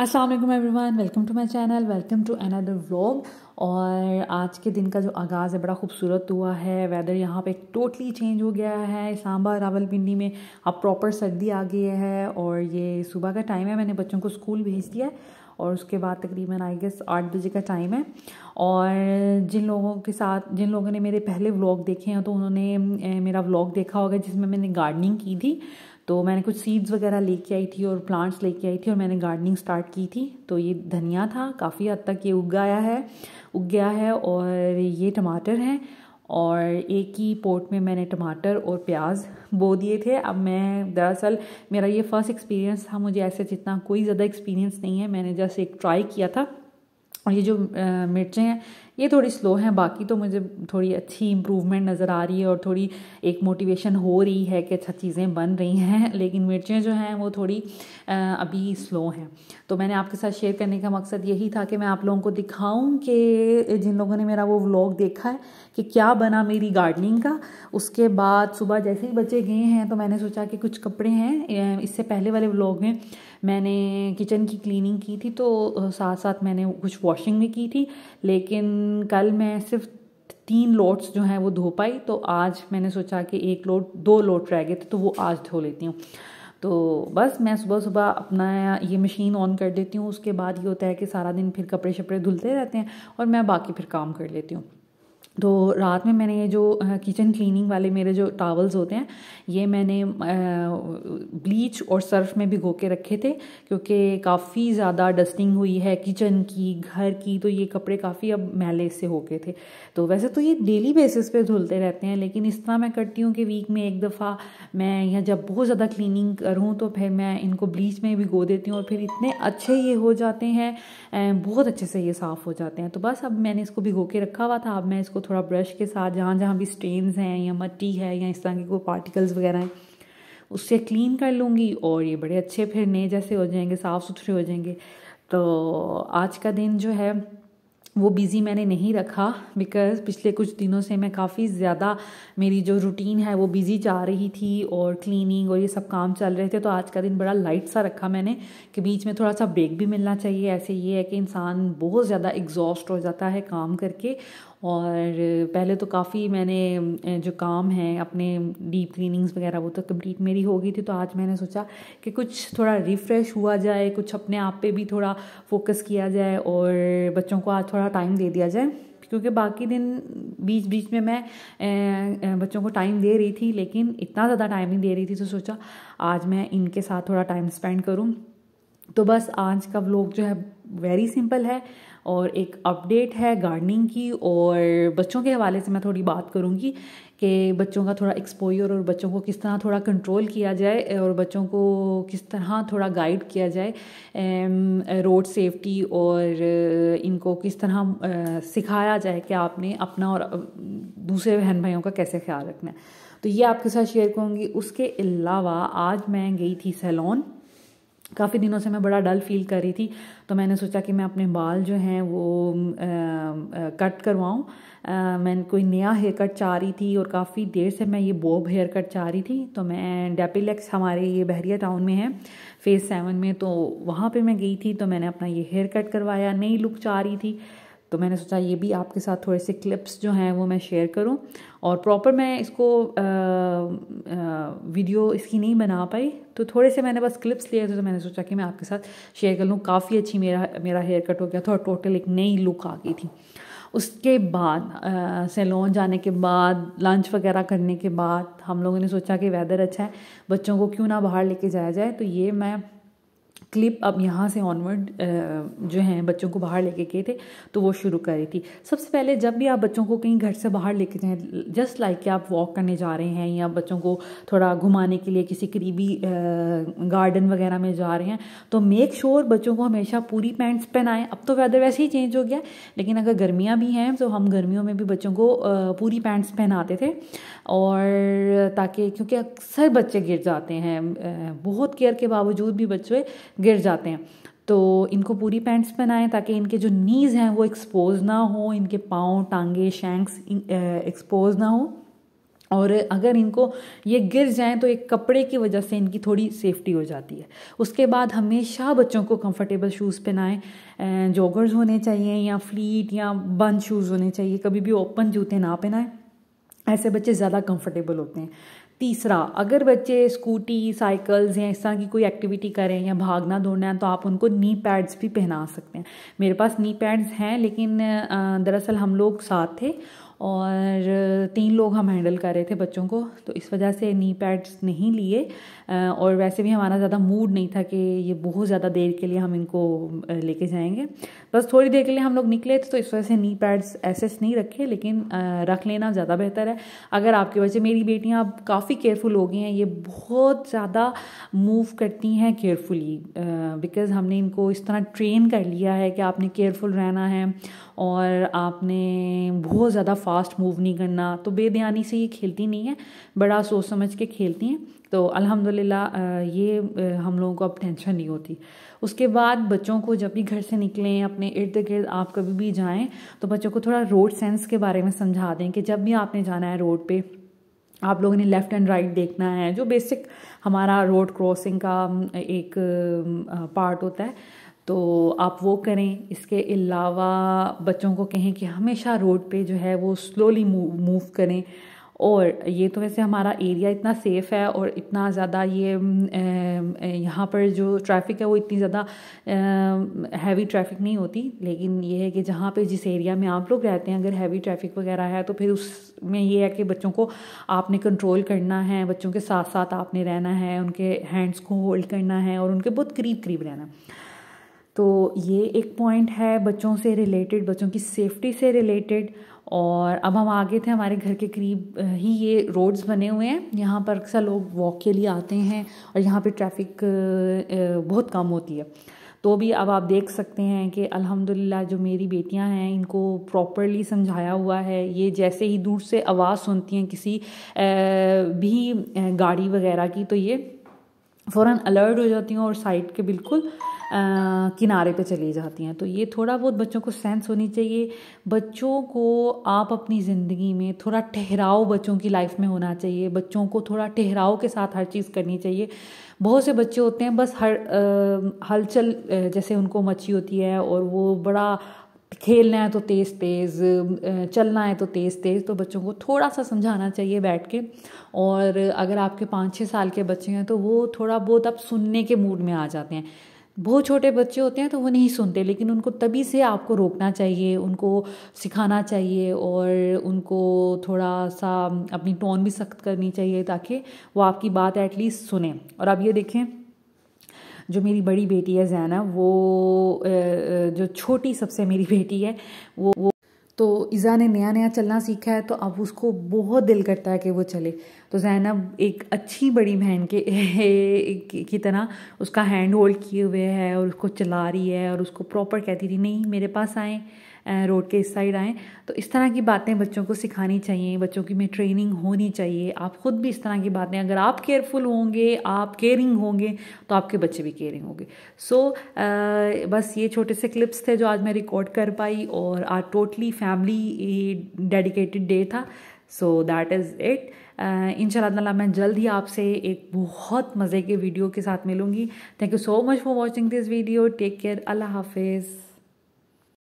असलम वालेकुम welcome to my channel welcome to another vlog और आज के दिन का जो आगाज़ है बड़ा खूबसूरत हुआ है वेदर यहाँ पे टोटली चेंज हो गया है सांबा रावलपिंडी में अब प्रॉपर सर्दी आ गई है और ये सुबह का टाइम है मैंने बच्चों को स्कूल भेज दिया है और उसके बाद तकरीबन आई गेस आठ बजे का टाइम है और जिन लोगों के साथ जिन लोगों ने मेरे पहले व्लॉग देखे हैं तो उन्होंने मेरा व्लॉग देखा होगा जिसमें मैंने गार्डनिंग की थी तो मैंने कुछ सीड्स वगैरह लेके आई थी और प्लांट्स लेके आई थी और मैंने गार्डनिंग स्टार्ट की थी तो ये धनिया था काफ़ी हद तक ये उग गया है उग गया है और ये टमाटर हैं और एक ही पोट में मैंने टमाटर और प्याज बो दिए थे अब मैं दरअसल मेरा ये फ़र्स्ट एक्सपीरियंस था मुझे ऐसे जितना कोई ज़्यादा एक्सपीरियंस नहीं है मैंने जस्ट एक ट्राई किया था और ये जो मिर्चें हैं ये थोड़ी स्लो हैं बाकी तो मुझे थोड़ी अच्छी इम्प्रूवमेंट नज़र आ रही है और थोड़ी एक मोटिवेशन हो रही है कि अच्छा चीज़ें बन रही हैं लेकिन मिर्चें जो हैं वो थोड़ी अभी स्लो हैं तो मैंने आपके साथ शेयर करने का मकसद यही था कि मैं आप लोगों को दिखाऊं कि जिन लोगों ने मेरा वो व्लॉग देखा है कि क्या बना मेरी गार्डनिंग का उसके बाद सुबह जैसे ही बच्चे गए हैं तो मैंने सोचा कि कुछ कपड़े हैं इससे पहले वाले व्लॉग में मैंने किचन की क्लीनिंग की थी तो साथ साथ मैंने कुछ वॉशिंग भी की थी लेकिन कल मैं सिर्फ तीन लोट्स जो हैं वो धो पाई तो आज मैंने सोचा कि एक लोट दो लोट रह गए थे तो वो आज धो लेती हूँ तो बस मैं सुबह सुबह अपना ये मशीन ऑन कर देती हूँ उसके बाद ये होता है कि सारा दिन फिर कपड़े शपड़े धुलते रहते हैं और मैं बाकी फिर काम कर लेती हूँ तो रात में मैंने ये जो किचन क्लीनिंग वाले मेरे जो टावल्स होते हैं ये मैंने ब्लीच और सर्फ में भिगो के रखे थे क्योंकि काफ़ी ज़्यादा डस्टिंग हुई है किचन की घर की तो ये कपड़े काफ़ी अब मैले से हो गए थे तो वैसे तो ये डेली बेसिस पे धुलते रहते हैं लेकिन इस तरह मैं करती हूँ कि वीक में एक दफ़ा मैं यहाँ जब बहुत ज़्यादा क्लिनिंग करूँ तो फिर मैं इनको ब्लीच में भिगो देती हूँ और फिर इतने अच्छे ये हो जाते हैं बहुत अच्छे से ये साफ़ हो जाते हैं तो बस अब मैंने इसको भिगो के रखा हुआ था अब मैं इसको थोड़ा ब्रश के साथ जहाँ जहाँ भी स्टेन्स हैं या मट्टी है या इस तरह के कोई पार्टिकल्स वगैरह हैं उससे क्लीन कर लूँगी और ये बड़े अच्छे फिर नए जैसे हो जाएंगे साफ़ सुथरे हो जाएंगे तो आज का दिन जो है वो बिज़ी मैंने नहीं रखा बिकॉज़ पिछले कुछ दिनों से मैं काफ़ी ज़्यादा मेरी जो रूटीन है वो बिज़ी जा रही थी और क्लीनिंग और ये सब काम चल रहे थे तो आज का दिन बड़ा लाइट सा रखा मैंने कि बीच में थोड़ा सा ब्रेक भी मिलना चाहिए ऐसे ये है कि इंसान बहुत ज़्यादा एग्जॉस्ट हो जाता है काम करके और पहले तो काफ़ी मैंने जो काम है अपने डीप क्लीनिंग्स वगैरह वो तो कंप्लीट मेरी हो गई थी तो आज मैंने सोचा कि कुछ थोड़ा रिफ़्रेश हुआ जाए कुछ अपने आप पे भी थोड़ा फोकस किया जाए और बच्चों को आज थोड़ा टाइम दे दिया जाए क्योंकि बाकी दिन बीच बीच में मैं बच्चों को टाइम दे रही थी लेकिन इतना ज़्यादा टाइम नहीं दे रही थी तो सोचा आज मैं इनके साथ थोड़ा टाइम स्पेंड करूँ तो बस आज का व्लॉग जो है वेरी सिंपल है और एक अपडेट है गार्डनिंग की और बच्चों के हवाले से मैं थोड़ी बात करूँगी कि बच्चों का थोड़ा एक्सपोजर और बच्चों को किस तरह थोड़ा कंट्रोल किया जाए और बच्चों को किस तरह थोड़ा गाइड किया जाए रोड um, सेफ्टी और इनको किस तरह uh, सिखाया जाए कि आपने अपना और uh, दूसरे बहन भाइयों का कैसे ख्याल रखना है तो ये आपके साथ शेयर करूँगी उसके अलावा आज मैं गई थी सैलॉन काफ़ी दिनों से मैं बड़ा डल फील कर रही थी तो मैंने सोचा कि मैं अपने बाल जो हैं वो आ, आ, कट करवाऊँ मैं कोई नया हेयर कट चाह रही थी और काफ़ी देर से मैं ये बॉब हेयर कट चाह रही थी तो मैं डेपिलेक्स हमारे ये बहरिया टाउन में है फेज़ सेवन में तो वहाँ पे मैं गई थी तो मैंने अपना ये हेयर कट करवाया नई लुक चाह रही थी तो मैंने सोचा ये भी आपके साथ थोड़े से क्लिप्स जो हैं वो मैं शेयर करूं और प्रॉपर मैं इसको आ, आ, वीडियो इसकी नहीं बना पाई तो थोड़े से मैंने बस क्लिप्स लिए थे तो मैंने सोचा कि मैं आपके साथ शेयर कर लूँ काफ़ी अच्छी मेरा मेरा हेयर कट हो गया था और टोटल एक नई लुक आ गई थी उसके बाद सैलून जाने के बाद लंच वगैरह करने के बाद हम लोगों ने सोचा कि वेदर अच्छा है बच्चों को क्यों ना बाहर लेके जाया जाए तो ये मैं क्लिप अब यहाँ से ऑनवर्ड जो हैं बच्चों को बाहर लेके गए थे तो वो शुरू करी थी सबसे पहले जब भी आप बच्चों को कहीं घर से बाहर लेके जाएं जस्ट लाइक कि आप वॉक करने जा रहे हैं या बच्चों को थोड़ा घुमाने के लिए किसी करीबी गार्डन वगैरह में जा रहे हैं तो मेक श्योर sure बच्चों को हमेशा पूरी पैंट्स पहनाएं अब तो वेदर वैसे ही चेंज हो गया लेकिन अगर गर्मियाँ भी हैं तो हम गर्मियों में भी बच्चों को पूरी पैंट्स पहनाते थे और ताकि क्योंकि अक्सर बच्चे गिर जाते हैं बहुत केयर के बावजूद भी बच्चे गिर जाते हैं तो इनको पूरी पैंट्स पहनाएं ताकि इनके जो नीज़ हैं वो एक्सपोज ना हो इनके पाँव टांगे शैंक्स एक्सपोज ना हो और अगर इनको ये गिर जाएं तो एक कपड़े की वजह से इनकी थोड़ी सेफ्टी हो जाती है उसके बाद हमेशा बच्चों को कंफर्टेबल शूज़ पहनाएं जॉगर्स होने चाहिए या फ्लीट या बंद शूज़ होने चाहिए कभी भी ओपन जूते ना पहनाएं ऐसे बच्चे ज़्यादा कंफर्टेबल होते हैं तीसरा अगर बच्चे स्कूटी साइकिल्स या इस तरह की कोई एक्टिविटी करें या भागना दौड़ना है तो आप उनको नी पैड्स भी पहना सकते हैं मेरे पास नी पैड्स हैं लेकिन दरअसल हम लोग साथ थे और तीन लोग हम हैंडल कर रहे थे बच्चों को तो इस वजह से नी पैड्स नहीं लिए और वैसे भी हमारा ज़्यादा मूड नहीं था कि ये बहुत ज़्यादा देर के लिए हम इनको लेके जाएंगे बस थोड़ी देर के लिए हम लोग निकले थे तो इस वजह से नी पैड्स ऐसे नहीं रखे लेकिन रख लेना ज़्यादा बेहतर है अगर आपके वजह मेरी बेटियाँ अब काफ़ी केयरफुल हो गई हैं ये बहुत ज़्यादा मूव करती हैं केयरफुली बिकॉज़ हमने इनको इस तरह ट्रेन कर लिया है कि आपने केयरफुल रहना है और आपने बहुत ज़्यादा फास्ट मूव नहीं करना तो बेध्यानी से ये खेलती नहीं है बड़ा सोच समझ के खेलती हैं तो अल्हम्दुलिल्लाह ये हम लोगों को अब टेंशन नहीं होती उसके बाद बच्चों को जब भी घर से निकलें अपने इर्द गिर्द आप कभी भी जाएं तो बच्चों को थोड़ा रोड सेंस के बारे में समझा दें कि जब भी आपने जाना है रोड पर आप लोगों ने लेफ़्ट एंड राइट देखना है जो बेसिक हमारा रोड क्रॉसिंग का एक पार्ट होता है तो आप वो करें इसके अलावा बच्चों को कहें कि हमेशा रोड पे जो है वो स्लोली मूव करें और ये तो वैसे हमारा एरिया इतना सेफ़ है और इतना ज़्यादा ये यहाँ पर जो ट्रैफिक है वो इतनी ज़्यादा हैवी ट्रैफिक नहीं होती लेकिन ये है कि जहाँ पे जिस एरिया में आप लोग रहते हैं अगर हैवी ट्रैफिक वगैरह है तो फिर उसमें ये है कि बच्चों को आपने कंट्रोल करना है बच्चों के साथ साथ आपने रहना है उनके हैंड्स को होल्ड करना है और उनके बहुत करीब करीब रहना है तो ये एक पॉइंट है बच्चों से रिलेटेड बच्चों की सेफ्टी से रिलेटेड और अब हम आगे थे हमारे घर के करीब ही ये रोड्स बने हुए हैं यहाँ पर अक्सर लोग वॉक के लिए आते हैं और यहाँ पे ट्रैफिक बहुत कम होती है तो भी अब आप देख सकते हैं कि अल्हम्दुलिल्लाह जो मेरी बेटियां हैं इनको प्रॉपरली समझाया हुआ है ये जैसे ही दूर से आवाज़ सुनती हैं किसी भी गाड़ी वगैरह की तो ये फ़ौर अलर्ट हो जाती हैं और साइड के बिल्कुल आ, किनारे पे चली जाती हैं तो ये थोड़ा बहुत बच्चों को सेंस होनी चाहिए बच्चों को आप अपनी ज़िंदगी में थोड़ा ठहराव बच्चों की लाइफ में होना चाहिए बच्चों को थोड़ा ठहराव के साथ हर चीज़ करनी चाहिए बहुत से बच्चे होते हैं बस हर हलचल जैसे उनको मची होती है और वो बड़ा खेलना है तो तेज़ तेज़ चलना है तो तेज़ तेज़ तो बच्चों को थोड़ा सा समझाना चाहिए बैठ के और अगर आपके पाँच छः साल के बच्चे हैं तो वो थोड़ा बहुत अब सुनने के मूड में आ जाते हैं बहुत छोटे बच्चे होते हैं तो वो नहीं सुनते लेकिन उनको तभी से आपको रोकना चाहिए उनको सिखाना चाहिए और उनको थोड़ा सा अपनी टोन भी सख्त करनी चाहिए ताकि वो आपकी बात एटलीस्ट सुने और अब ये देखें जो मेरी बड़ी बेटी है जैना वो जो छोटी सबसे मेरी बेटी है वो वो तो ईज़ा ने नया नया चलना सीखा है तो अब उसको बहुत दिल करता है कि वो चले तो जैनब एक अच्छी बड़ी बहन के की तरह उसका हैंड होल्ड किए हुए है और उसको चला रही है और उसको प्रॉपर कहती थी नहीं मेरे पास आए रोड के इस साइड आएँ तो इस तरह की बातें बच्चों को सिखानी चाहिए बच्चों की में ट्रेनिंग होनी चाहिए आप ख़ुद भी इस तरह की बातें अगर आप केयरफुल होंगे आप केयरिंग होंगे तो आपके बच्चे भी केयरिंग होंगे सो so, बस ये छोटे से क्लिप्स थे जो आज मैं रिकॉर्ड कर पाई और आज टोटली फैमिली डेडिकेटेड डे था so that is it in मैं जल्द ही आपसे एक बहुत मज़े के वीडियो के साथ मिलूँगी thank you so much for watching this video take care अल्लाह हाफिज़